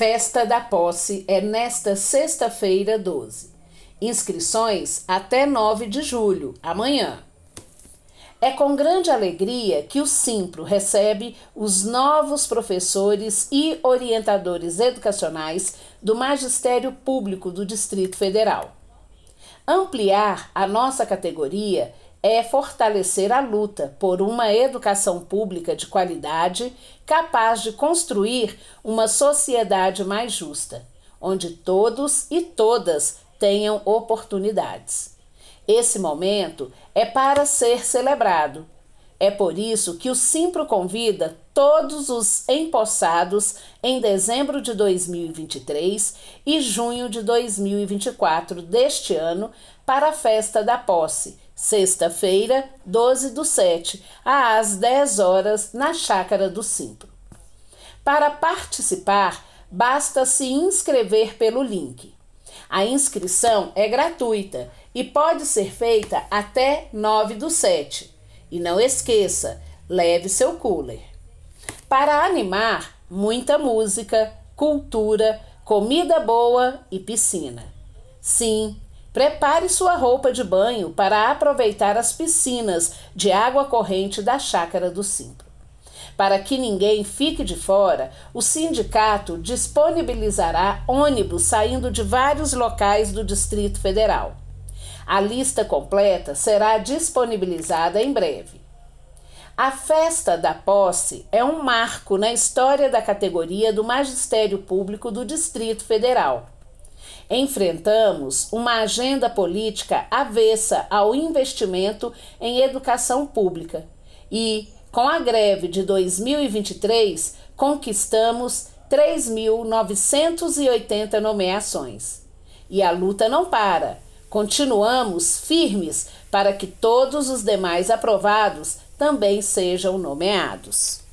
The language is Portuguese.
Festa da Posse é nesta sexta-feira, 12. Inscrições até 9 de julho, amanhã. É com grande alegria que o Simpro recebe os novos professores e orientadores educacionais do Magistério Público do Distrito Federal. Ampliar a nossa categoria é fortalecer a luta por uma educação pública de qualidade capaz de construir uma sociedade mais justa, onde todos e todas tenham oportunidades. Esse momento é para ser celebrado. É por isso que o Simpro convida todos os empossados em dezembro de 2023 e junho de 2024 deste ano para a festa da posse sexta-feira, 12 do 7, às 10 horas, na Chácara do Simpro. Para participar, basta se inscrever pelo link. A inscrição é gratuita e pode ser feita até 9 do 7. E não esqueça, leve seu cooler. Para animar, muita música, cultura, comida boa e piscina. Sim, Prepare sua roupa de banho para aproveitar as piscinas de água corrente da chácara do Simpro. Para que ninguém fique de fora, o sindicato disponibilizará ônibus saindo de vários locais do Distrito Federal. A lista completa será disponibilizada em breve. A festa da posse é um marco na história da categoria do Magistério Público do Distrito Federal. Enfrentamos uma agenda política avessa ao investimento em educação pública e, com a greve de 2023, conquistamos 3.980 nomeações. E a luta não para. Continuamos firmes para que todos os demais aprovados também sejam nomeados.